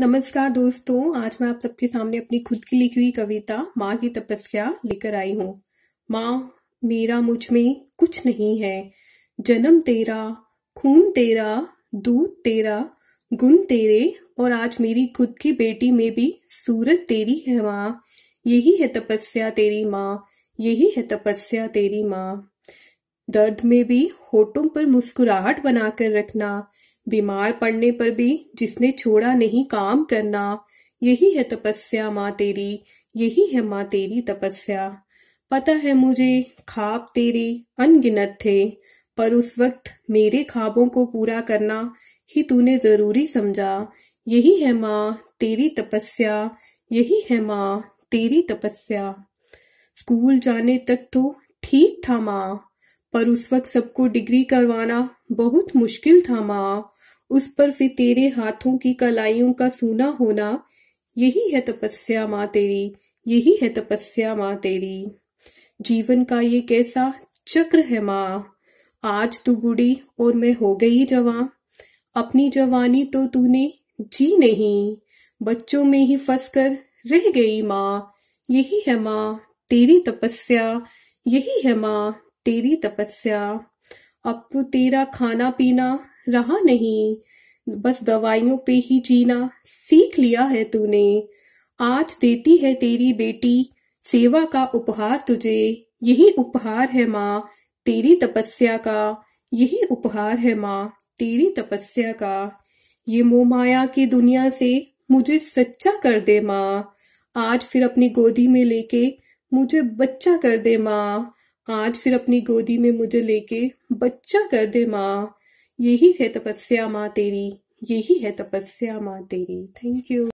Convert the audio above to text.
नमस्कार दोस्तों आज मैं आप सबके सामने अपनी खुद की लिखी हुई कविता माँ की तपस्या लेकर आई हूँ माँ मेरा मुझ में कुछ नहीं है जन्म तेरा खून तेरा दूध तेरा गुण तेरे और आज मेरी खुद की बेटी में भी सूरत तेरी है माँ यही है तपस्या तेरी माँ यही है तपस्या तेरी माँ दर्द में भी होठों पर मुस्कुराहट बनाकर रखना बीमार पड़ने पर भी जिसने छोड़ा नहीं काम करना यही है तपस्या माँ तेरी यही है माँ तेरी तपस्या पता है मुझे खाब तेरे अनगिनत थे पर उस वक्त मेरे खाबों को पूरा करना ही तूने जरूरी समझा यही है माँ तेरी तपस्या यही है माँ तेरी तपस्या स्कूल जाने तक तो ठीक था माँ पर उस वक्त सबको डिग्री करवाना बहुत मुश्किल था माँ उस पर फिर तेरे हाथों की कलाइयों का सूना होना यही है तपस्या माँ तेरी यही है तपस्या माँ तेरी जीवन का ये कैसा चक्र है माँ आज तू बुढ़ी और मैं हो गई जवान अपनी जवानी तो तूने जी नहीं बच्चों में ही फंस कर रह गई माँ यही है माँ तेरी तपस्या यही है माँ तेरी तपस्या अब तो तेरा खाना पीना रहा नहीं बस दवाइयों पे ही जीना सीख लिया है तूने आज देती है तेरी बेटी सेवा का उपहार तुझे यही उपहार है माँ तेरी तपस्या का यही उपहार है माँ तेरी तपस्या का ये मोमाया की दुनिया से मुझे सच्चा कर दे माँ आज फिर अपनी गोदी में लेके मुझे बच्चा कर दे माँ आज फिर अपनी गोदी में मुझे लेके बच्चा कर दे माँ यही है तपस्या माँ तेरी यही है तपस्या माँ तेरी थैंक यू